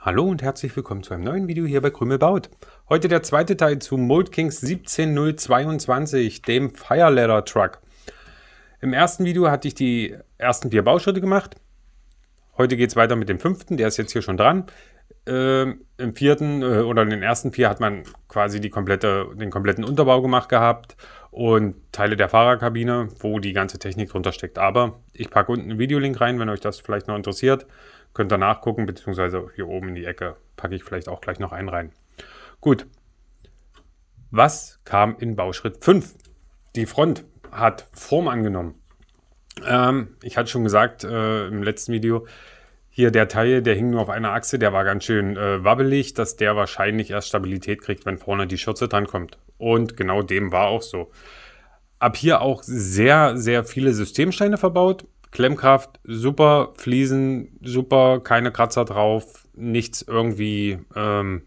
Hallo und herzlich willkommen zu einem neuen Video hier bei Krümel baut. Heute der zweite Teil zu Mold Kings 17022, dem Fire Ladder Truck. Im ersten Video hatte ich die ersten vier Bauschritte gemacht. Heute geht es weiter mit dem fünften, der ist jetzt hier schon dran. Ähm, Im vierten äh, oder in den ersten vier hat man quasi die komplette, den kompletten Unterbau gemacht gehabt und Teile der Fahrerkabine, wo die ganze Technik drunter steckt. Aber ich packe unten einen Videolink rein, wenn euch das vielleicht noch interessiert. Könnt ihr nachgucken, beziehungsweise hier oben in die Ecke packe ich vielleicht auch gleich noch einen rein. Gut. Was kam in Bauschritt 5? Die Front hat Form angenommen. Ähm, ich hatte schon gesagt äh, im letzten Video, hier der Teil, der hing nur auf einer Achse, der war ganz schön äh, wabbelig, dass der wahrscheinlich erst Stabilität kriegt, wenn vorne die Schürze dran kommt. Und genau dem war auch so. Ab hier auch sehr, sehr viele Systemsteine verbaut. Klemmkraft super, Fliesen super, keine Kratzer drauf, nichts irgendwie ähm,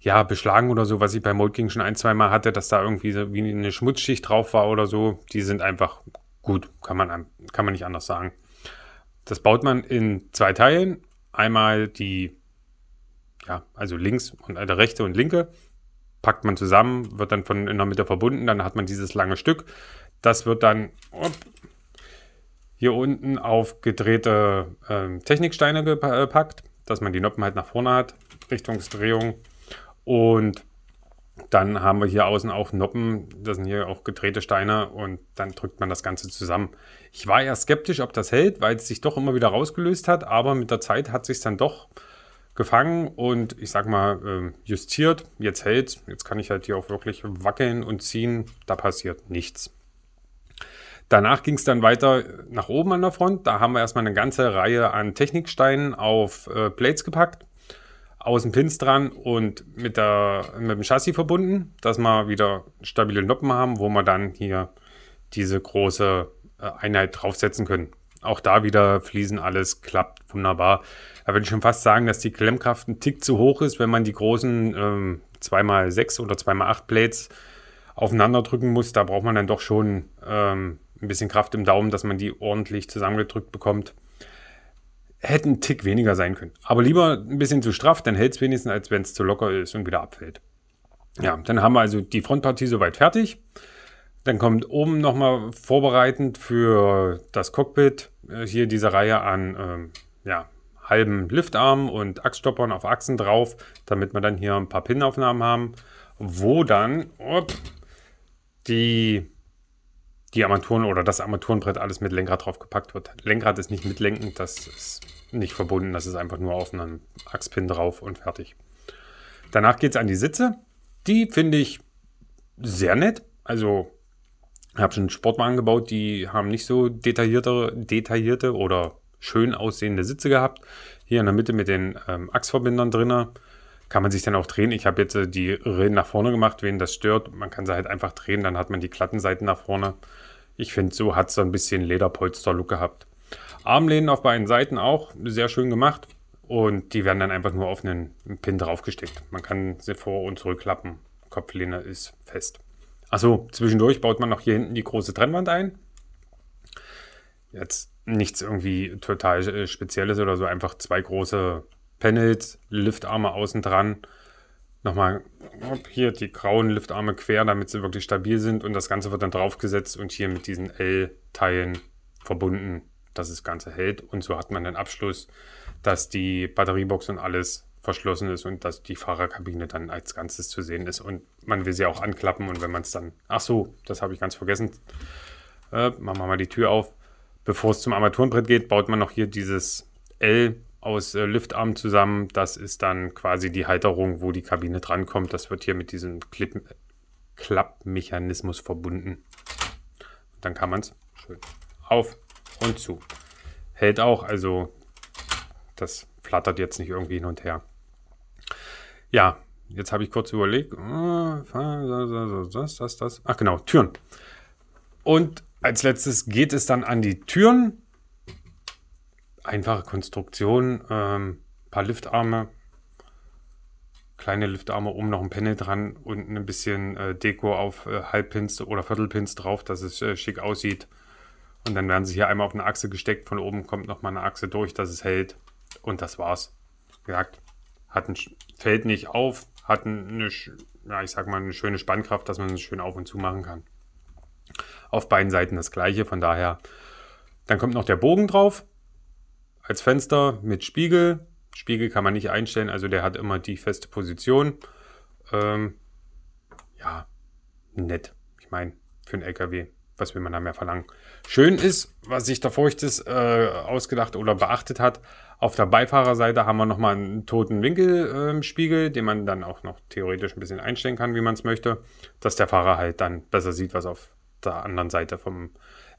ja, beschlagen oder so, was ich bei Moldking schon ein, zwei Mal hatte, dass da irgendwie so wie eine Schmutzschicht drauf war oder so. Die sind einfach gut, kann man, kann man nicht anders sagen. Das baut man in zwei Teilen. Einmal die, ja, also links und also rechte und linke packt man zusammen, wird dann von in der Mitte verbunden, dann hat man dieses lange Stück. Das wird dann, op, hier unten auf gedrehte äh, Techniksteine gepackt, dass man die Noppen halt nach vorne hat, Richtungsdrehung. Und dann haben wir hier außen auch Noppen, das sind hier auch gedrehte Steine und dann drückt man das Ganze zusammen. Ich war eher skeptisch, ob das hält, weil es sich doch immer wieder rausgelöst hat, aber mit der Zeit hat sich dann doch gefangen und ich sag mal ähm, justiert. Jetzt hält es, jetzt kann ich halt hier auch wirklich wackeln und ziehen, da passiert nichts. Danach ging es dann weiter nach oben an der Front. Da haben wir erstmal eine ganze Reihe an Techniksteinen auf äh, Plates gepackt, außen Pins dran und mit, der, mit dem Chassis verbunden, dass wir wieder stabile Noppen haben, wo wir dann hier diese große äh, Einheit draufsetzen können. Auch da wieder fließen alles, klappt wunderbar. Da würde ich schon fast sagen, dass die Klemmkraft ein Tick zu hoch ist, wenn man die großen ähm, 2x6 oder 2x8 Plates aufeinander drücken muss. Da braucht man dann doch schon ähm, ein bisschen Kraft im Daumen, dass man die ordentlich zusammengedrückt bekommt. Hätte ein Tick weniger sein können. Aber lieber ein bisschen zu straff, dann hält es wenigstens, als wenn es zu locker ist und wieder abfällt. Ja, dann haben wir also die Frontpartie soweit fertig. Dann kommt oben nochmal vorbereitend für das Cockpit äh, hier diese Reihe an ähm, ja, halben Liftarmen und Achsstoppern auf Achsen drauf, damit wir dann hier ein paar Pinaufnahmen haben, wo dann op, die die Armaturen oder das Armaturenbrett alles mit Lenkrad drauf gepackt wird. Lenkrad ist nicht mitlenkend, das ist nicht verbunden, das ist einfach nur auf einem Achspin drauf und fertig. Danach geht es an die Sitze. Die finde ich sehr nett. Also, ich habe schon Sportwagen gebaut, die haben nicht so detaillierte, detaillierte oder schön aussehende Sitze gehabt. Hier in der Mitte mit den ähm, Achsverbindern drinnen kann man sich dann auch drehen. Ich habe jetzt äh, die Rillen nach vorne gemacht, wen das stört. Man kann sie halt einfach drehen, dann hat man die glatten Seiten nach vorne. Ich finde, so hat es so ein bisschen Lederpolster-Look gehabt. Armlehnen auf beiden Seiten auch sehr schön gemacht. Und die werden dann einfach nur auf einen Pin draufgesteckt. Man kann sie vor- und zurückklappen. Kopflehne ist fest. Achso, zwischendurch baut man noch hier hinten die große Trennwand ein. Jetzt nichts irgendwie total äh, Spezielles oder so, einfach zwei große Panels, Liftarme außen dran. Nochmal hier die grauen Liftarme quer, damit sie wirklich stabil sind. Und das Ganze wird dann draufgesetzt und hier mit diesen L-Teilen verbunden, dass das Ganze hält. Und so hat man den Abschluss, dass die Batteriebox und alles verschlossen ist und dass die Fahrerkabine dann als Ganzes zu sehen ist. Und man will sie auch anklappen und wenn man es dann... Ach so, das habe ich ganz vergessen. Äh, machen wir mal die Tür auf. Bevor es zum Armaturenbrett geht, baut man noch hier dieses L aus äh, Liftarm zusammen. Das ist dann quasi die Halterung, wo die Kabine drankommt. Das wird hier mit diesem Klappmechanismus verbunden. Und dann kann man es schön auf und zu. Hält auch, also das flattert jetzt nicht irgendwie hin und her. Ja, jetzt habe ich kurz überlegt. Das, das, das. Ach genau, Türen. Und als letztes geht es dann an die Türen einfache Konstruktion, ähm, paar Liftarme, kleine Liftarme, oben noch ein Panel dran und ein bisschen äh, Deko auf äh, Halbpins oder Viertelpins drauf, dass es äh, schick aussieht. Und dann werden sie hier einmal auf eine Achse gesteckt, von oben kommt nochmal eine Achse durch, dass es hält. Und das war's. Wie gesagt, hat ein, fällt nicht auf, hat eine, ja, ich sag mal, eine schöne Spannkraft, dass man es schön auf und zu machen kann. Auf beiden Seiten das gleiche, von daher. Dann kommt noch der Bogen drauf als Fenster mit Spiegel. Spiegel kann man nicht einstellen, also der hat immer die feste Position. Ähm, ja, nett. Ich meine, für einen LKW, was will man da mehr verlangen? Schön ist, was sich da feuchtes äh, ausgedacht oder beachtet hat, auf der Beifahrerseite haben wir nochmal einen toten Winkelspiegel, äh, den man dann auch noch theoretisch ein bisschen einstellen kann, wie man es möchte, dass der Fahrer halt dann besser sieht, was auf der anderen Seite vom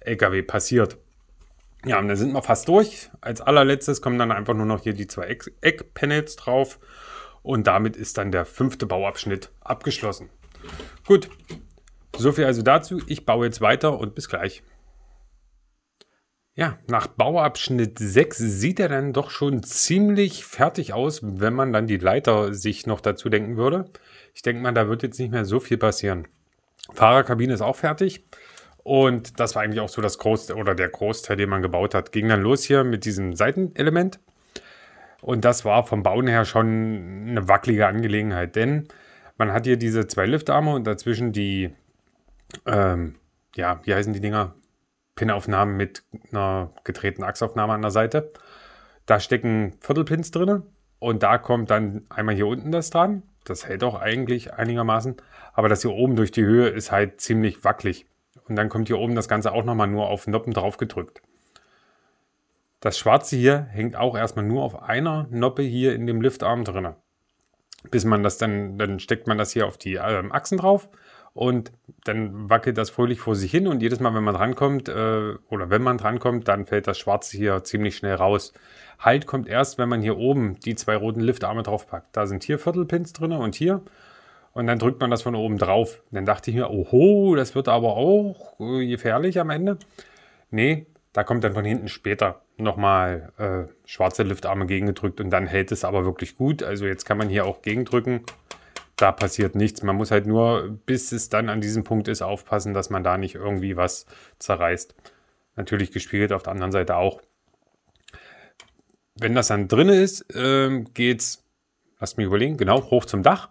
LKW passiert. Ja, und dann sind wir fast durch. Als allerletztes kommen dann einfach nur noch hier die zwei Eckpanels drauf. Und damit ist dann der fünfte Bauabschnitt abgeschlossen. Gut, soviel also dazu. Ich baue jetzt weiter und bis gleich. Ja, nach Bauabschnitt 6 sieht er dann doch schon ziemlich fertig aus, wenn man dann die Leiter sich noch dazu denken würde. Ich denke mal, da wird jetzt nicht mehr so viel passieren. Fahrerkabine ist auch fertig. Und das war eigentlich auch so das Großteil oder der Großteil, den man gebaut hat. Ging dann los hier mit diesem Seitenelement. Und das war vom Bauen her schon eine wackelige Angelegenheit, denn man hat hier diese zwei Liftarme und dazwischen die, ähm, ja, wie heißen die Dinger? Pinaufnahmen mit einer gedrehten Achsaufnahme an der Seite. Da stecken Viertelpins drin und da kommt dann einmal hier unten das dran. Das hält auch eigentlich einigermaßen. Aber das hier oben durch die Höhe ist halt ziemlich wackelig. Und dann kommt hier oben das Ganze auch nochmal nur auf Noppen drauf gedrückt. Das schwarze hier hängt auch erstmal nur auf einer Noppe hier in dem Liftarm drin. Bis man das dann, dann steckt man das hier auf die ähm, Achsen drauf und dann wackelt das fröhlich vor sich hin und jedes Mal, wenn man drankommt äh, oder wenn man drankommt, dann fällt das Schwarze hier ziemlich schnell raus. Halt kommt erst, wenn man hier oben die zwei roten Liftarme draufpackt. Da sind hier Viertelpins drin und hier und dann drückt man das von oben drauf. Dann dachte ich mir, oho, das wird aber auch äh, gefährlich am Ende. Nee, da kommt dann von hinten später nochmal äh, schwarze Liftarme gegengedrückt und dann hält es aber wirklich gut. Also jetzt kann man hier auch gegendrücken. Da passiert nichts. Man muss halt nur, bis es dann an diesem Punkt ist, aufpassen, dass man da nicht irgendwie was zerreißt. Natürlich gespiegelt auf der anderen Seite auch. Wenn das dann drin ist, äh, geht's, lasst mich überlegen, genau, hoch zum Dach.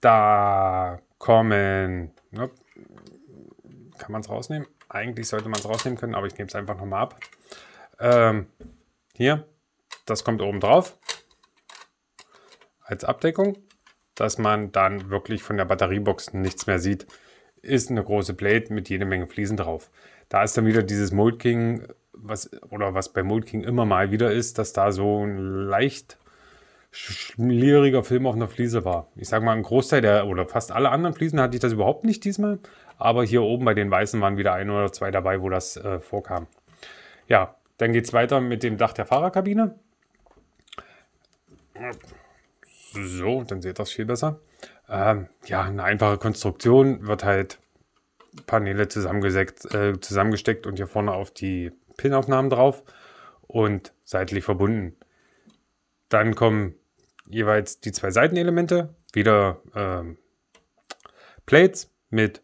Da kommen. Kann man es rausnehmen? Eigentlich sollte man es rausnehmen können, aber ich nehme es einfach nochmal ab. Ähm, hier, das kommt oben drauf als Abdeckung, dass man dann wirklich von der Batteriebox nichts mehr sieht. Ist eine große Plate mit jede Menge Fliesen drauf. Da ist dann wieder dieses Mold King, was, oder was bei Mold King immer mal wieder ist, dass da so ein leicht schmieriger Film auf einer Fliese war. Ich sage mal, ein Großteil der oder fast alle anderen Fliesen hatte ich das überhaupt nicht diesmal. Aber hier oben bei den Weißen waren wieder ein oder zwei dabei, wo das äh, vorkam. Ja, dann geht es weiter mit dem Dach der Fahrerkabine. So, dann seht ihr das viel besser. Ähm, ja, eine einfache Konstruktion wird halt Paneele äh, zusammengesteckt und hier vorne auf die Pinaufnahmen drauf und seitlich verbunden. Dann kommen jeweils die zwei Seitenelemente, wieder ähm, Plates mit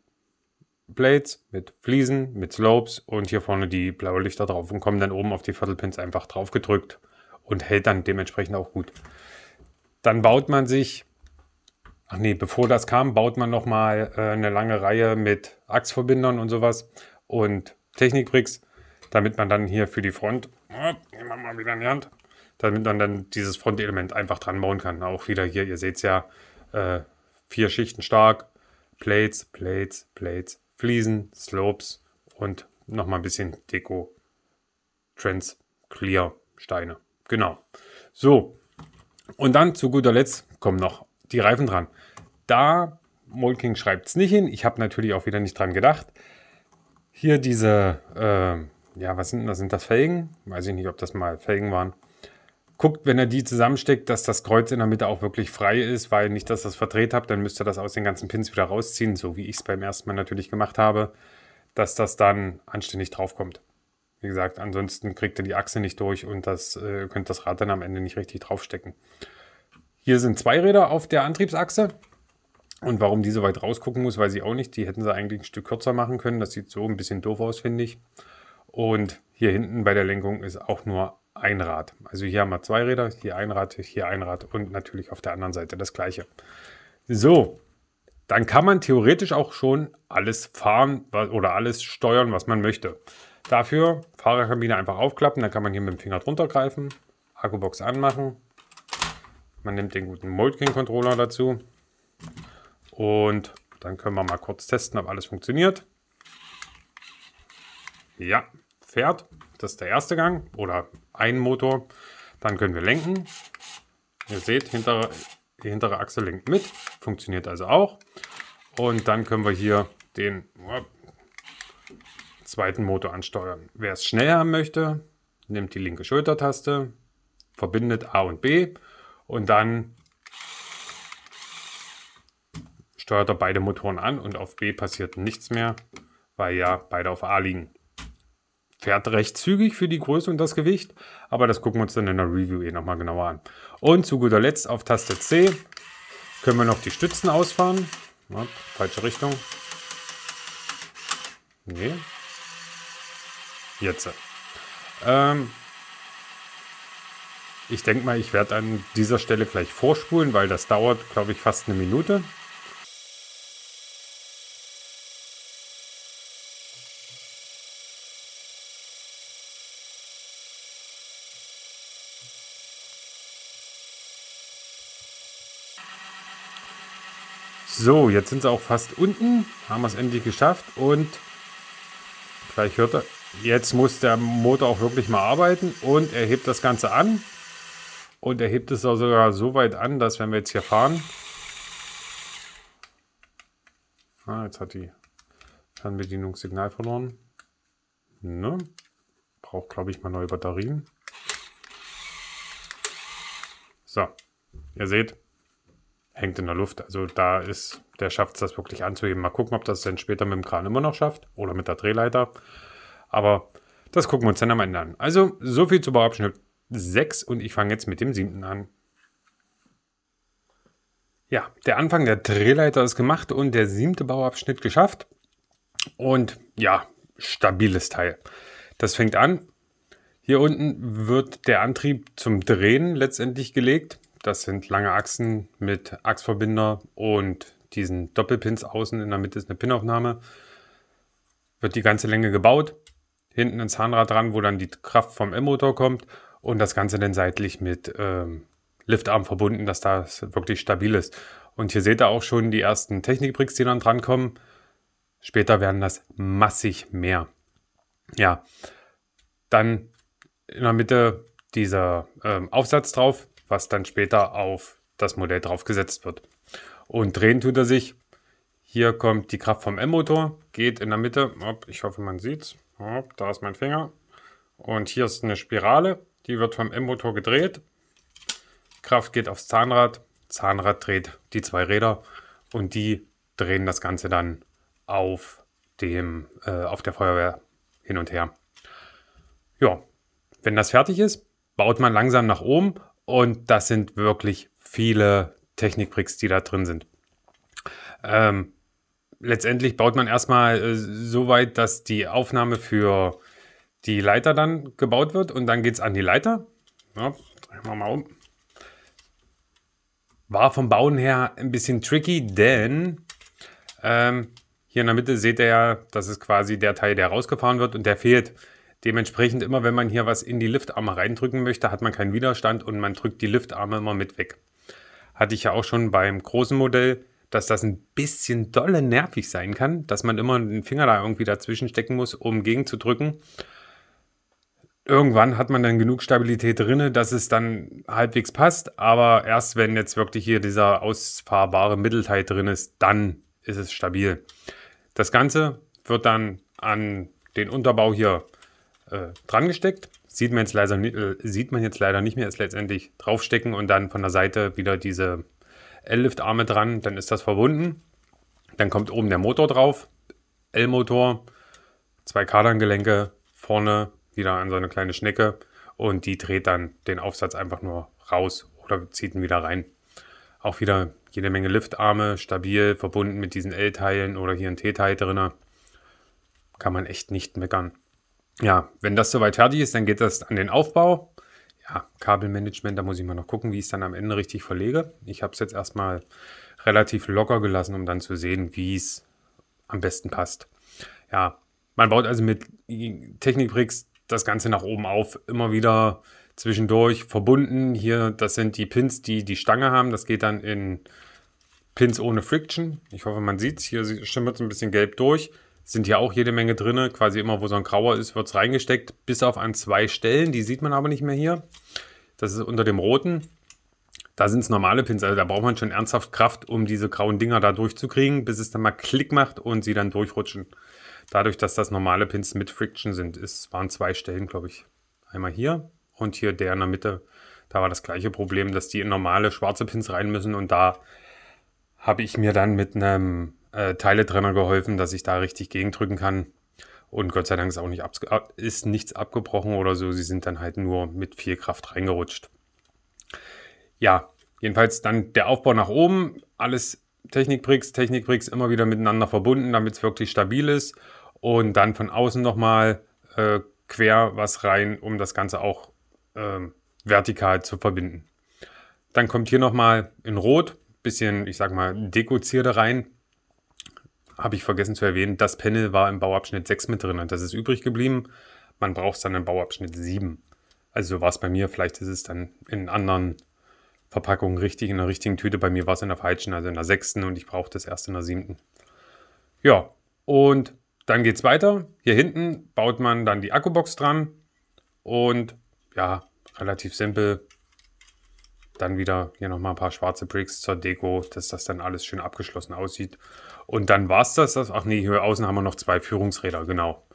Plates, mit Fliesen, mit Slopes und hier vorne die blaue Lichter drauf und kommen dann oben auf die Viertelpins einfach drauf gedrückt und hält dann dementsprechend auch gut. Dann baut man sich, ach nee, bevor das kam, baut man nochmal äh, eine lange Reihe mit Achsverbindern und sowas und Technikbricks, damit man dann hier für die Front, oh, nehmen wir mal wieder in die Hand, damit man dann dieses Frontelement einfach dran bauen kann. Auch wieder hier, ihr seht es ja, äh, vier Schichten stark, Plates, Plates, Plates, Fliesen, Slopes und nochmal ein bisschen Deko, Trends, Clear, Steine. Genau. So, und dann zu guter Letzt kommen noch die Reifen dran. Da, Molking schreibt es nicht hin, ich habe natürlich auch wieder nicht dran gedacht. Hier diese, äh, ja, was sind, das? sind das Felgen? Weiß ich nicht, ob das mal Felgen waren guckt, wenn er die zusammensteckt, dass das Kreuz in der Mitte auch wirklich frei ist, weil nicht, dass ihr das verdreht habt, dann müsst ihr das aus den ganzen Pins wieder rausziehen, so wie ich es beim ersten Mal natürlich gemacht habe, dass das dann anständig draufkommt. Wie gesagt, ansonsten kriegt ihr die Achse nicht durch und das, äh, könnt das Rad dann am Ende nicht richtig draufstecken. Hier sind zwei Räder auf der Antriebsachse. Und warum die so weit rausgucken muss, weiß ich auch nicht. Die hätten sie eigentlich ein Stück kürzer machen können. Das sieht so ein bisschen doof aus, finde ich. Und hier hinten bei der Lenkung ist auch nur ein Rad. Also hier haben wir zwei Räder, hier ein Rad, hier ein Rad und natürlich auf der anderen Seite das gleiche. So, dann kann man theoretisch auch schon alles fahren oder alles steuern, was man möchte. Dafür Fahrerkabine einfach aufklappen, dann kann man hier mit dem Finger drunter greifen, Akkubox anmachen. Man nimmt den guten Moldking-Controller dazu und dann können wir mal kurz testen, ob alles funktioniert. Ja, fährt. Das ist der erste Gang oder ein Motor. Dann können wir lenken. Ihr seht, hintere, die hintere Achse lenkt mit. Funktioniert also auch. Und dann können wir hier den zweiten Motor ansteuern. Wer es schnell haben möchte, nimmt die linke Schultertaste, verbindet A und B und dann steuert er beide Motoren an und auf B passiert nichts mehr, weil ja beide auf A liegen fährt recht zügig für die Größe und das Gewicht, aber das gucken wir uns dann in der Review eh nochmal genauer an. Und zu guter Letzt auf Taste C können wir noch die Stützen ausfahren. Na, falsche Richtung. Nee. Jetzt. Ähm, ich denke mal, ich werde an dieser Stelle gleich vorspulen, weil das dauert, glaube ich, fast eine Minute. So, jetzt sind sie auch fast unten. Haben wir es endlich geschafft. Und gleich hört er, jetzt muss der Motor auch wirklich mal arbeiten. Und er hebt das Ganze an. Und er hebt es auch sogar so weit an, dass wenn wir jetzt hier fahren. Ah, jetzt hat die Fernbedienungssignal verloren. Ne? Braucht, glaube ich, mal neue Batterien. So, ihr seht, hängt in der Luft. Also da ist, der schafft es, das wirklich anzuheben. Mal gucken, ob das dann später mit dem Kran immer noch schafft oder mit der Drehleiter. Aber das gucken wir uns dann am Ende an. Also so viel zu Bauabschnitt 6 und ich fange jetzt mit dem siebten an. Ja, der Anfang der Drehleiter ist gemacht und der siebte Bauabschnitt geschafft. Und ja, stabiles Teil. Das fängt an. Hier unten wird der Antrieb zum Drehen letztendlich gelegt das sind lange Achsen mit Achsverbinder und diesen Doppelpins außen. In der Mitte ist eine Pinaufnahme. Wird die ganze Länge gebaut. Hinten ein Zahnrad dran, wo dann die Kraft vom M-Motor kommt. Und das Ganze dann seitlich mit ähm, Liftarm verbunden, dass das wirklich stabil ist. Und hier seht ihr auch schon die ersten Technikbricks, die dann drankommen. Später werden das massig mehr. Ja, dann in der Mitte dieser ähm, Aufsatz drauf, was dann später auf das Modell draufgesetzt wird. Und drehen tut er sich. Hier kommt die Kraft vom M-Motor, geht in der Mitte, ich hoffe man sieht es, da ist mein Finger. Und hier ist eine Spirale, die wird vom M-Motor gedreht. Kraft geht aufs Zahnrad, Zahnrad dreht die zwei Räder und die drehen das Ganze dann auf, dem, äh, auf der Feuerwehr hin und her. Ja, wenn das fertig ist, baut man langsam nach oben und das sind wirklich viele Technikbricks, die da drin sind. Ähm, letztendlich baut man erstmal äh, so weit, dass die Aufnahme für die Leiter dann gebaut wird und dann geht es an die Leiter. Ja, drehen wir mal um. War vom Bauen her ein bisschen tricky, denn ähm, hier in der Mitte seht ihr ja, das ist quasi der Teil, der rausgefahren wird und der fehlt. Dementsprechend immer, wenn man hier was in die Liftarme reindrücken möchte, hat man keinen Widerstand und man drückt die Liftarme immer mit weg. Hatte ich ja auch schon beim großen Modell, dass das ein bisschen dolle nervig sein kann, dass man immer den Finger da irgendwie dazwischen stecken muss, um gegenzudrücken. Irgendwann hat man dann genug Stabilität drin, dass es dann halbwegs passt, aber erst wenn jetzt wirklich hier dieser ausfahrbare Mittelteil drin ist, dann ist es stabil. Das Ganze wird dann an den Unterbau hier äh, dran gesteckt. Sieht man, jetzt leider, äh, sieht man jetzt leider nicht mehr, ist letztendlich draufstecken und dann von der Seite wieder diese L-Lift-Arme dran, dann ist das verbunden. Dann kommt oben der Motor drauf, L-Motor, zwei Kaderngelenke vorne wieder an so eine kleine Schnecke und die dreht dann den Aufsatz einfach nur raus oder zieht ihn wieder rein. Auch wieder jede Menge Liftarme, stabil, verbunden mit diesen L-Teilen oder hier ein T-Teil drin. Kann man echt nicht meckern ja, wenn das soweit fertig ist, dann geht das an den Aufbau. Ja, Kabelmanagement, da muss ich mal noch gucken, wie ich es dann am Ende richtig verlege. Ich habe es jetzt erstmal relativ locker gelassen, um dann zu sehen, wie es am besten passt. Ja, man baut also mit Technikbricks das Ganze nach oben auf, immer wieder zwischendurch verbunden. Hier, das sind die Pins, die die Stange haben. Das geht dann in Pins ohne Friction. Ich hoffe, man sieht es. Hier schimmert es ein bisschen gelb durch. Sind hier auch jede Menge drin. Quasi immer, wo so ein grauer ist, wird es reingesteckt. Bis auf an zwei Stellen. Die sieht man aber nicht mehr hier. Das ist unter dem roten. Da sind es normale Pins, also da braucht man schon ernsthaft Kraft, um diese grauen Dinger da durchzukriegen, bis es dann mal Klick macht und sie dann durchrutschen. Dadurch, dass das normale Pins mit Friction sind, es waren zwei Stellen, glaube ich. Einmal hier und hier der in der Mitte. Da war das gleiche Problem, dass die in normale schwarze Pins rein müssen und da habe ich mir dann mit einem äh, Teiletrenner geholfen, dass ich da richtig gegendrücken kann. Und Gott sei Dank ist auch nicht ist nichts abgebrochen oder so. Sie sind dann halt nur mit viel Kraft reingerutscht. Ja, jedenfalls dann der Aufbau nach oben. Alles Technikbricks, Technikbricks immer wieder miteinander verbunden, damit es wirklich stabil ist. Und dann von außen nochmal äh, quer was rein, um das Ganze auch äh, vertikal zu verbinden. Dann kommt hier nochmal in Rot, bisschen, ich sag mal, dekozierte rein habe ich vergessen zu erwähnen, das Panel war im Bauabschnitt 6 mit drin und das ist übrig geblieben. Man braucht es dann im Bauabschnitt 7. Also war es bei mir. Vielleicht ist es dann in anderen Verpackungen richtig, in der richtigen Tüte. Bei mir war es in der falschen, also in der sechsten und ich brauchte es erst in der siebten. Ja, und dann geht es weiter. Hier hinten baut man dann die Akkubox dran und ja, relativ simpel. Dann wieder hier nochmal ein paar schwarze Bricks zur Deko, dass das dann alles schön abgeschlossen aussieht. Und dann war es das. Ach nee, hier außen haben wir noch zwei Führungsräder, genau.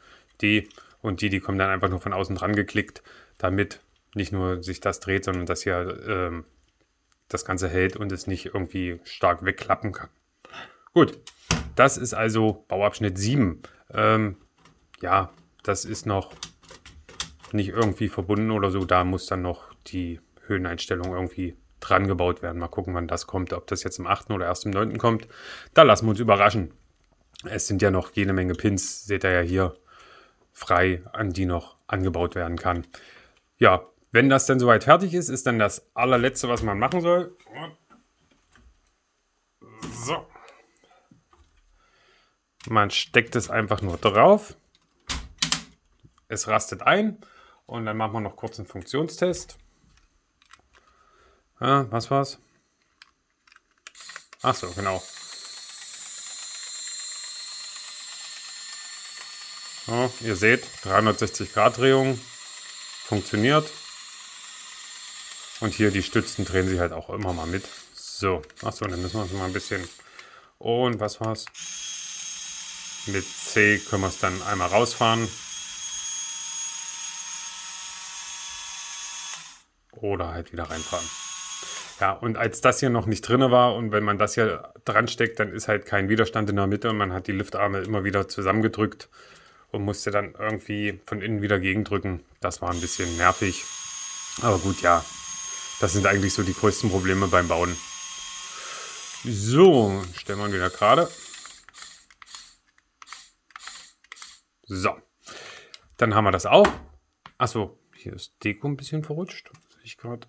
Die und die, die kommen dann einfach nur von außen dran geklickt, damit nicht nur sich das dreht, sondern dass hier ähm, das Ganze hält und es nicht irgendwie stark wegklappen kann. Gut, das ist also Bauabschnitt 7. Ähm, ja, das ist noch nicht irgendwie verbunden oder so. Da muss dann noch die Höheneinstellungen irgendwie dran gebaut werden. Mal gucken, wann das kommt, ob das jetzt im 8. oder erst im 9. kommt. Da lassen wir uns überraschen. Es sind ja noch jede Menge Pins, seht ihr ja hier, frei, an die noch angebaut werden kann. Ja, wenn das dann soweit fertig ist, ist dann das allerletzte, was man machen soll. So. Man steckt es einfach nur drauf. Es rastet ein und dann machen wir noch kurz einen Funktionstest. Ah, was war's? Ach so, genau. Ja, ihr seht, 360 Grad Drehung funktioniert. Und hier die Stützen drehen sich halt auch immer mal mit. So, achso, dann müssen wir uns mal ein bisschen... Und was war's? Mit C können wir es dann einmal rausfahren. Oder halt wieder reinfahren. Ja, und als das hier noch nicht drin war und wenn man das hier dran steckt, dann ist halt kein Widerstand in der Mitte und man hat die Liftarme immer wieder zusammengedrückt und musste dann irgendwie von innen wieder gegendrücken. Das war ein bisschen nervig. Aber gut, ja. Das sind eigentlich so die größten Probleme beim Bauen. So, stellen wir wieder gerade. So, dann haben wir das auch. Achso, hier ist Deko ein bisschen verrutscht. Ich gerade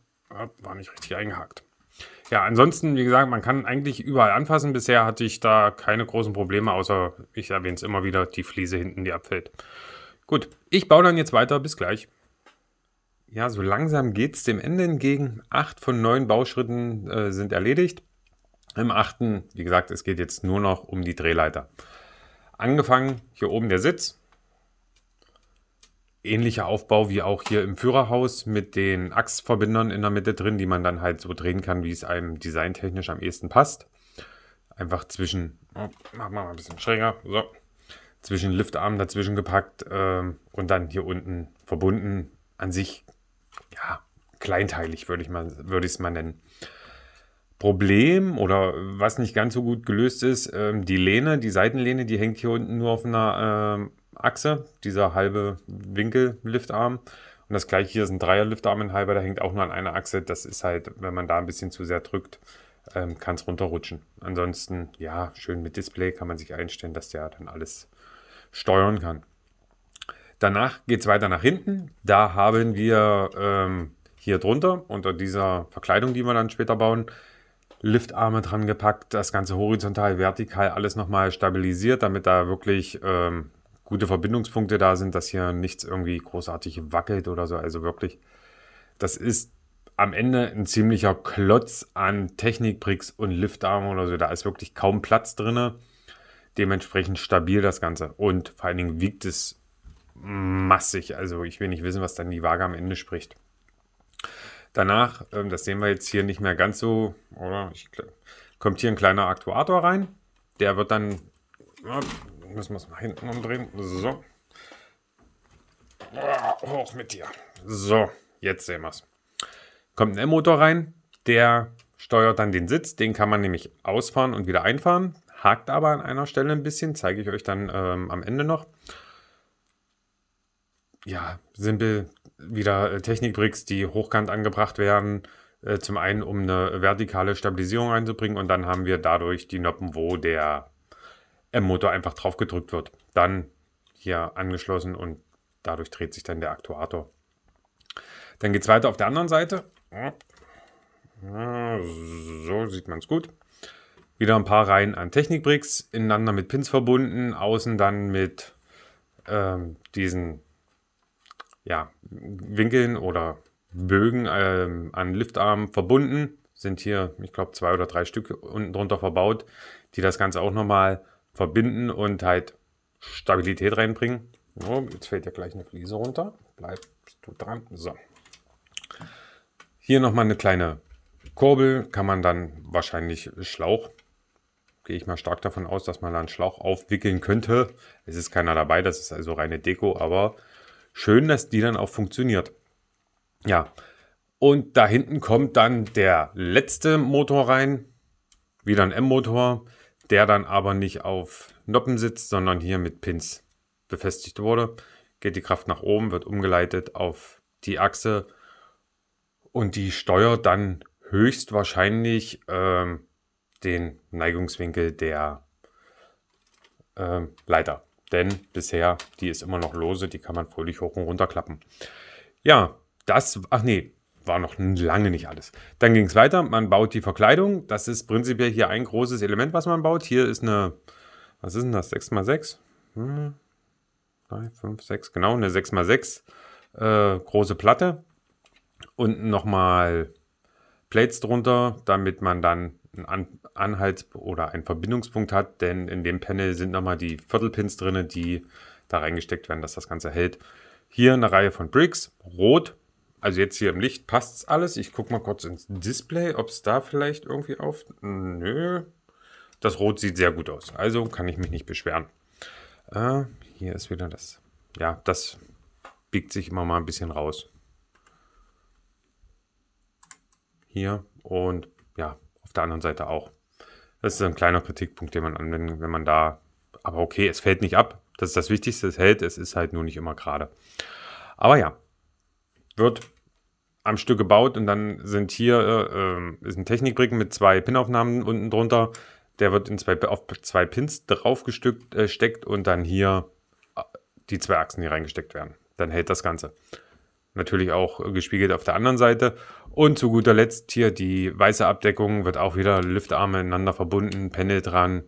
war nicht richtig eingehakt. Ja, ansonsten, wie gesagt, man kann eigentlich überall anfassen. Bisher hatte ich da keine großen Probleme, außer ich erwähne es immer wieder, die Fliese hinten, die abfällt. Gut, ich baue dann jetzt weiter. Bis gleich. Ja, so langsam geht es dem Ende entgegen. Acht von neun Bauschritten äh, sind erledigt. Im achten, wie gesagt, es geht jetzt nur noch um die Drehleiter. Angefangen hier oben der Sitz, ähnlicher Aufbau wie auch hier im Führerhaus mit den Achsverbindern in der Mitte drin, die man dann halt so drehen kann, wie es einem designtechnisch am ehesten passt. Einfach zwischen, oh, machen wir mal ein bisschen schräger, so, zwischen Liftarm dazwischen gepackt äh, und dann hier unten verbunden. An sich, ja, kleinteilig würde ich es würd mal nennen. Problem oder was nicht ganz so gut gelöst ist, ähm, die Lehne, die Seitenlehne, die hängt hier unten nur auf einer ähm, Achse, dieser halbe Winkel-Liftarm. Und das gleiche hier ist ein Dreier-Liftarm in halber, der hängt auch nur an einer Achse. Das ist halt, wenn man da ein bisschen zu sehr drückt, ähm, kann es runterrutschen. Ansonsten, ja, schön mit Display kann man sich einstellen, dass der dann alles steuern kann. Danach geht es weiter nach hinten. Da haben wir ähm, hier drunter, unter dieser Verkleidung, die wir dann später bauen, Liftarme dran gepackt, das Ganze horizontal, vertikal, alles nochmal stabilisiert, damit da wirklich ähm, gute Verbindungspunkte da sind, dass hier nichts irgendwie großartig wackelt oder so. Also wirklich, das ist am Ende ein ziemlicher Klotz an Technikbricks und Liftarmen oder so. Da ist wirklich kaum Platz drin. Dementsprechend stabil das Ganze. Und vor allen Dingen wiegt es massig. Also ich will nicht wissen, was dann die Waage am Ende spricht. Danach, ähm, das sehen wir jetzt hier nicht mehr ganz so, oder? Ich, kommt hier ein kleiner Aktuator rein. Der wird dann müssen wir es mal hinten umdrehen. So. Ah, hoch mit dir. So, jetzt sehen wir es. Kommt ein M-Motor rein, der steuert dann den Sitz. Den kann man nämlich ausfahren und wieder einfahren. Hakt aber an einer Stelle ein bisschen, zeige ich euch dann ähm, am Ende noch. Ja, simpel wieder äh, Technikbricks, die hochkant angebracht werden. Äh, zum einen, um eine vertikale Stabilisierung einzubringen und dann haben wir dadurch die Noppen, wo der im Motor einfach drauf gedrückt wird. Dann hier angeschlossen und dadurch dreht sich dann der Aktuator. Dann geht es weiter auf der anderen Seite. So sieht man es gut. Wieder ein paar Reihen an Technikbricks, ineinander mit Pins verbunden, außen dann mit ähm, diesen ja, Winkeln oder Bögen ähm, an Liftarmen verbunden. Sind hier, ich glaube, zwei oder drei Stück unten drunter verbaut, die das Ganze auch nochmal verbinden und halt Stabilität reinbringen. So, jetzt fällt ja gleich eine Fliese runter. Bleib du dran. So. Hier nochmal eine kleine Kurbel. Kann man dann wahrscheinlich Schlauch, gehe ich mal stark davon aus, dass man da einen Schlauch aufwickeln könnte. Es ist keiner dabei, das ist also reine Deko, aber schön, dass die dann auch funktioniert. Ja, und da hinten kommt dann der letzte Motor rein. Wieder ein M-Motor der dann aber nicht auf Noppen sitzt, sondern hier mit Pins befestigt wurde. Geht die Kraft nach oben, wird umgeleitet auf die Achse und die steuert dann höchstwahrscheinlich ähm, den Neigungswinkel der ähm, Leiter. Denn bisher, die ist immer noch lose, die kann man fröhlich hoch und runter klappen. Ja, das, ach nee, war noch lange nicht alles. Dann ging es weiter, man baut die Verkleidung. Das ist prinzipiell hier ein großes Element, was man baut. Hier ist eine, was ist denn das, 6x6? Hm, 3, 5, 6, genau, eine 6x6 äh, große Platte. Und nochmal Plates drunter, damit man dann einen Anhalt oder einen Verbindungspunkt hat. Denn in dem Panel sind nochmal die Viertelpins drin, die da reingesteckt werden, dass das Ganze hält. Hier eine Reihe von Bricks, rot, also jetzt hier im Licht passt es alles. Ich gucke mal kurz ins Display, ob es da vielleicht irgendwie auf... Nö. Das Rot sieht sehr gut aus. Also kann ich mich nicht beschweren. Äh, hier ist wieder das. Ja, das biegt sich immer mal ein bisschen raus. Hier und ja, auf der anderen Seite auch. Das ist ein kleiner Kritikpunkt, den man anwenden, wenn man da... Aber okay, es fällt nicht ab. Das ist das Wichtigste, es hält. Es ist halt nur nicht immer gerade. Aber ja, wird am Stück gebaut und dann sind hier äh, ist ähm, ein Technikbricken mit zwei Pinaufnahmen unten drunter. Der wird in zwei, auf zwei Pins draufgesteckt äh, steckt und dann hier äh, die zwei Achsen hier reingesteckt werden. Dann hält das Ganze. Natürlich auch gespiegelt auf der anderen Seite. Und zu guter Letzt hier die weiße Abdeckung wird auch wieder Liftarme ineinander verbunden, Panel dran,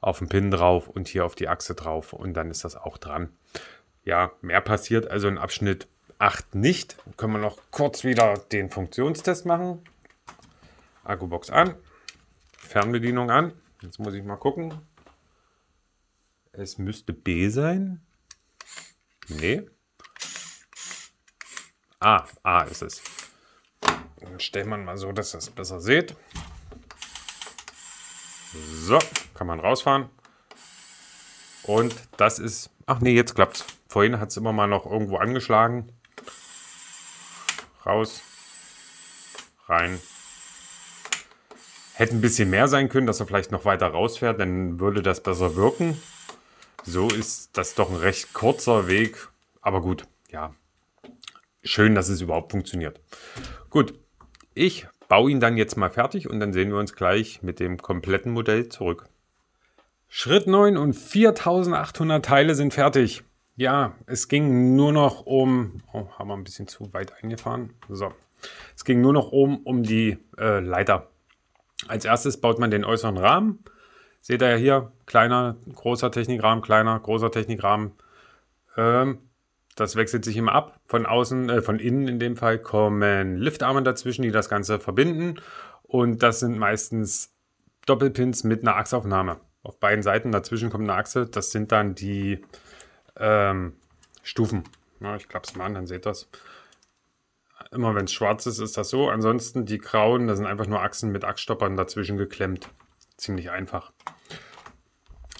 auf den Pin drauf und hier auf die Achse drauf und dann ist das auch dran. Ja, mehr passiert also ein Abschnitt 8 nicht. Dann können wir noch kurz wieder den Funktionstest machen. Akkubox an, Fernbedienung an. Jetzt muss ich mal gucken. Es müsste B sein. Nee. A, ah, A ist es. Dann stellt man mal so, dass ihr es besser seht. So, kann man rausfahren. Und das ist, ach nee, jetzt klappt's. Vorhin hat es immer mal noch irgendwo angeschlagen raus, rein. Hätte ein bisschen mehr sein können, dass er vielleicht noch weiter rausfährt, dann würde das besser wirken. So ist das doch ein recht kurzer Weg. Aber gut, ja. Schön, dass es überhaupt funktioniert. Gut, ich baue ihn dann jetzt mal fertig und dann sehen wir uns gleich mit dem kompletten Modell zurück. Schritt 9 und 4800 Teile sind fertig. Ja, es ging nur noch um, oh, haben wir ein bisschen zu weit eingefahren. So, es ging nur noch um, um die äh, Leiter. Als erstes baut man den äußeren Rahmen. Seht ihr ja hier, kleiner, großer Technikrahmen, kleiner, großer Technikrahmen. Ähm, das wechselt sich immer ab. Von außen, äh, von innen in dem Fall kommen Liftarme dazwischen, die das Ganze verbinden. Und das sind meistens Doppelpins mit einer Achsaufnahme. Auf beiden Seiten dazwischen kommt eine Achse. Das sind dann die ähm, Stufen. Ja, ich es mal an, dann seht ihr das. Immer wenn es schwarz ist, ist das so. Ansonsten die grauen, da sind einfach nur Achsen mit Achsstoppern dazwischen geklemmt. Ziemlich einfach.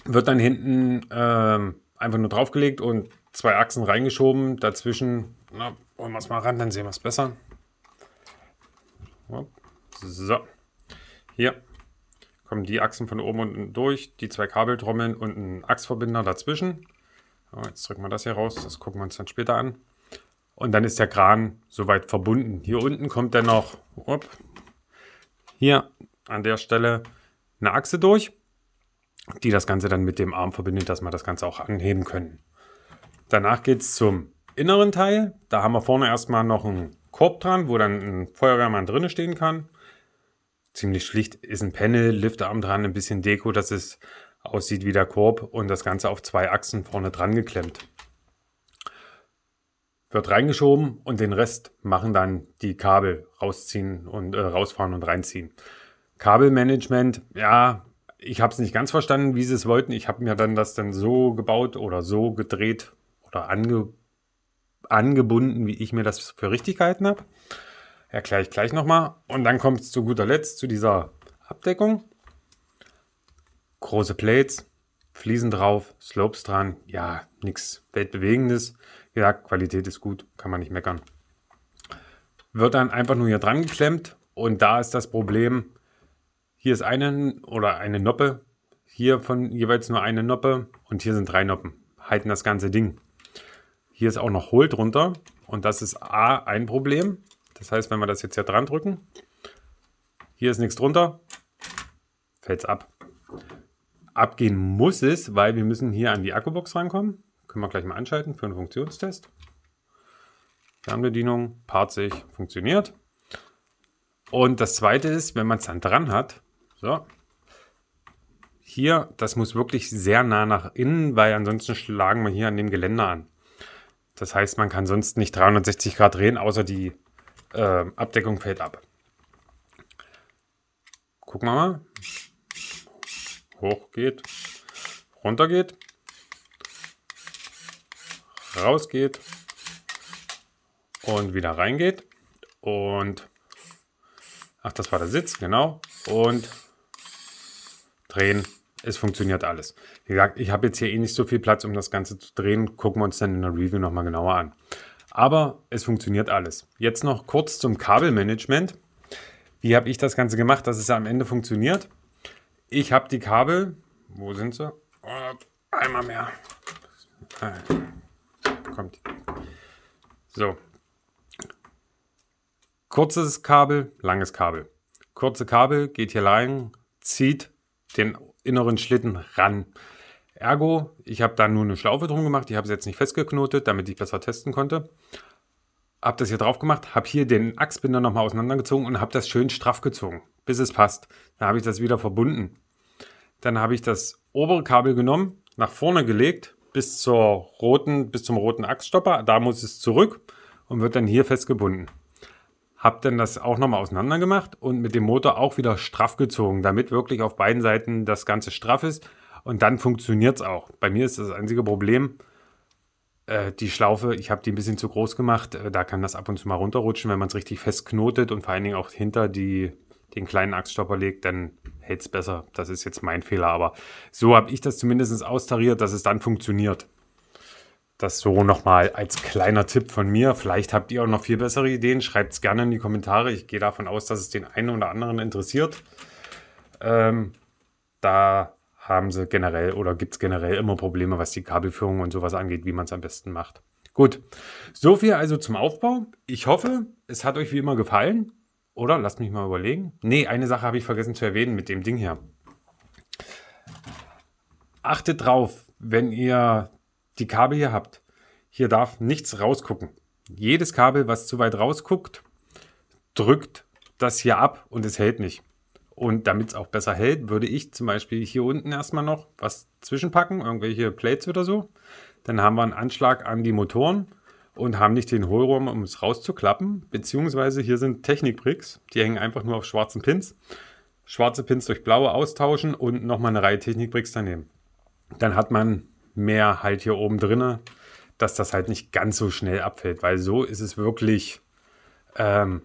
Wird dann hinten ähm, einfach nur draufgelegt und zwei Achsen reingeschoben. Dazwischen, na, holen wir es mal ran, dann sehen wir es besser. So, hier kommen die Achsen von oben und unten durch, die zwei Kabeltrommeln und ein Achsverbinder dazwischen. Jetzt drücken wir das hier raus, das gucken wir uns dann später an. Und dann ist der Kran soweit verbunden. Hier unten kommt dann noch up, hier an der Stelle eine Achse durch, die das Ganze dann mit dem Arm verbindet, dass wir das Ganze auch anheben können. Danach geht es zum inneren Teil. Da haben wir vorne erstmal noch einen Korb dran, wo dann ein Feuerwehrmann drinne stehen kann. Ziemlich schlicht ist ein Panel, Liftarm dran, ein bisschen Deko, dass es aussieht wie der Korb und das Ganze auf zwei Achsen vorne dran geklemmt. Wird reingeschoben und den Rest machen dann die Kabel rausziehen und äh, rausfahren und reinziehen. Kabelmanagement, ja, ich habe es nicht ganz verstanden, wie sie es wollten. Ich habe mir dann das dann so gebaut oder so gedreht oder ange, angebunden, wie ich mir das für richtig gehalten habe. Erkläre ich gleich nochmal. Und dann kommt es zu guter Letzt zu dieser Abdeckung große Plates, Fliesen drauf, Slopes dran, ja, nichts weltbewegendes. Ja, Qualität ist gut, kann man nicht meckern. Wird dann einfach nur hier dran geklemmt und da ist das Problem, hier ist eine oder eine Noppe, hier von jeweils nur eine Noppe und hier sind drei Noppen, halten das ganze Ding. Hier ist auch noch Hohl drunter und das ist A, ein Problem. Das heißt, wenn wir das jetzt hier dran drücken, hier ist nichts drunter, fällt es ab. Abgehen muss es, weil wir müssen hier an die Akkubox rankommen. Können wir gleich mal anschalten für einen Funktionstest. Fernbedienung, paart sich, funktioniert. Und das zweite ist, wenn man es dann dran hat, so, hier, das muss wirklich sehr nah nach innen, weil ansonsten schlagen wir hier an dem Geländer an. Das heißt, man kann sonst nicht 360 Grad drehen, außer die äh, Abdeckung fällt ab. Gucken wir mal hoch geht, runter geht, raus geht und wieder reingeht und ach, das war der Sitz, genau, und drehen. Es funktioniert alles. Wie gesagt, ich habe jetzt hier eh nicht so viel Platz, um das Ganze zu drehen. Gucken wir uns dann in der Review nochmal genauer an. Aber es funktioniert alles. Jetzt noch kurz zum Kabelmanagement. Wie habe ich das Ganze gemacht, dass es am Ende funktioniert? Ich habe die Kabel. Wo sind sie? einmal mehr. Ah, kommt. So. Kurzes Kabel, langes Kabel. Kurze Kabel geht hier lang, zieht den inneren Schlitten ran. Ergo, ich habe da nur eine Schlaufe drum gemacht, ich habe es jetzt nicht festgeknotet, damit ich besser testen konnte. Habe das hier drauf gemacht, habe hier den Achsbinder nochmal auseinandergezogen und habe das schön straff gezogen, bis es passt. Dann habe ich das wieder verbunden. Dann habe ich das obere Kabel genommen, nach vorne gelegt bis, zur roten, bis zum roten Achsstopper. Da muss es zurück und wird dann hier festgebunden. Habe dann das auch nochmal auseinander gemacht und mit dem Motor auch wieder straff gezogen, damit wirklich auf beiden Seiten das Ganze straff ist. Und dann funktioniert es auch. Bei mir ist das einzige Problem, äh, die Schlaufe, ich habe die ein bisschen zu groß gemacht. Äh, da kann das ab und zu mal runterrutschen, wenn man es richtig festknotet und vor allen Dingen auch hinter die den kleinen Axtstopper legt, dann hält es besser. Das ist jetzt mein Fehler, aber so habe ich das zumindest austariert, dass es dann funktioniert. Das so nochmal als kleiner Tipp von mir. Vielleicht habt ihr auch noch viel bessere Ideen. Schreibt es gerne in die Kommentare. Ich gehe davon aus, dass es den einen oder anderen interessiert. Ähm, da haben sie generell oder gibt es generell immer Probleme, was die Kabelführung und sowas angeht, wie man es am besten macht. Gut, so viel also zum Aufbau. Ich hoffe, es hat euch wie immer gefallen. Oder? lasst mich mal überlegen. Nee, eine Sache habe ich vergessen zu erwähnen mit dem Ding hier. Achtet drauf, wenn ihr die Kabel hier habt. Hier darf nichts rausgucken. Jedes Kabel, was zu weit rausguckt, drückt das hier ab und es hält nicht. Und damit es auch besser hält, würde ich zum Beispiel hier unten erstmal noch was zwischenpacken, irgendwelche Plates oder so. Dann haben wir einen Anschlag an die Motoren und haben nicht den Hohlraum, um es rauszuklappen. Beziehungsweise hier sind Technikbricks, die hängen einfach nur auf schwarzen Pins. Schwarze Pins durch blaue austauschen und nochmal eine Reihe Technikbricks daneben. Dann hat man mehr halt hier oben drinne, dass das halt nicht ganz so schnell abfällt, weil so ist es wirklich, ähm,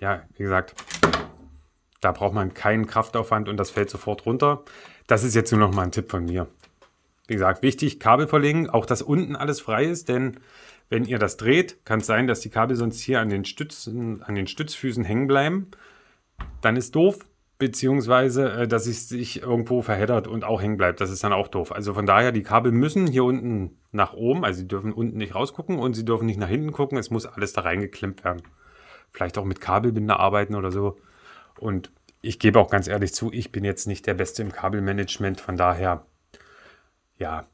ja, wie gesagt, da braucht man keinen Kraftaufwand und das fällt sofort runter. Das ist jetzt nur noch mal ein Tipp von mir. Wie gesagt, wichtig, Kabel verlegen, auch dass unten alles frei ist, denn wenn ihr das dreht, kann es sein, dass die Kabel sonst hier an den, Stützen, an den Stützfüßen hängen bleiben. Dann ist doof, beziehungsweise äh, dass es sich irgendwo verheddert und auch hängen bleibt. Das ist dann auch doof. Also von daher, die Kabel müssen hier unten nach oben, also sie dürfen unten nicht rausgucken und sie dürfen nicht nach hinten gucken. Es muss alles da reingeklemmt werden. Vielleicht auch mit Kabelbinder arbeiten oder so. Und ich gebe auch ganz ehrlich zu, ich bin jetzt nicht der Beste im Kabelmanagement. Von daher, ja,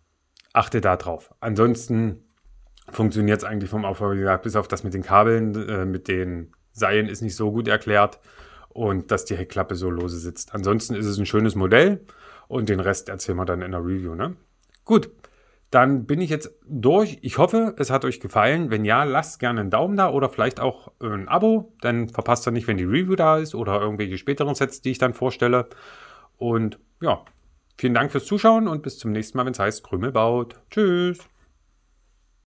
achte da drauf. Ansonsten funktioniert es eigentlich vom Aufbau, wie gesagt, bis auf das mit den Kabeln, äh, mit den Seilen ist nicht so gut erklärt und dass die Heckklappe so lose sitzt. Ansonsten ist es ein schönes Modell und den Rest erzählen wir dann in der Review. Ne? Gut, dann bin ich jetzt durch. Ich hoffe, es hat euch gefallen. Wenn ja, lasst gerne einen Daumen da oder vielleicht auch äh, ein Abo. Dann verpasst ihr nicht, wenn die Review da ist oder irgendwelche späteren Sets, die ich dann vorstelle. Und ja, vielen Dank fürs Zuschauen und bis zum nächsten Mal, wenn es heißt Krümel baut. Tschüss.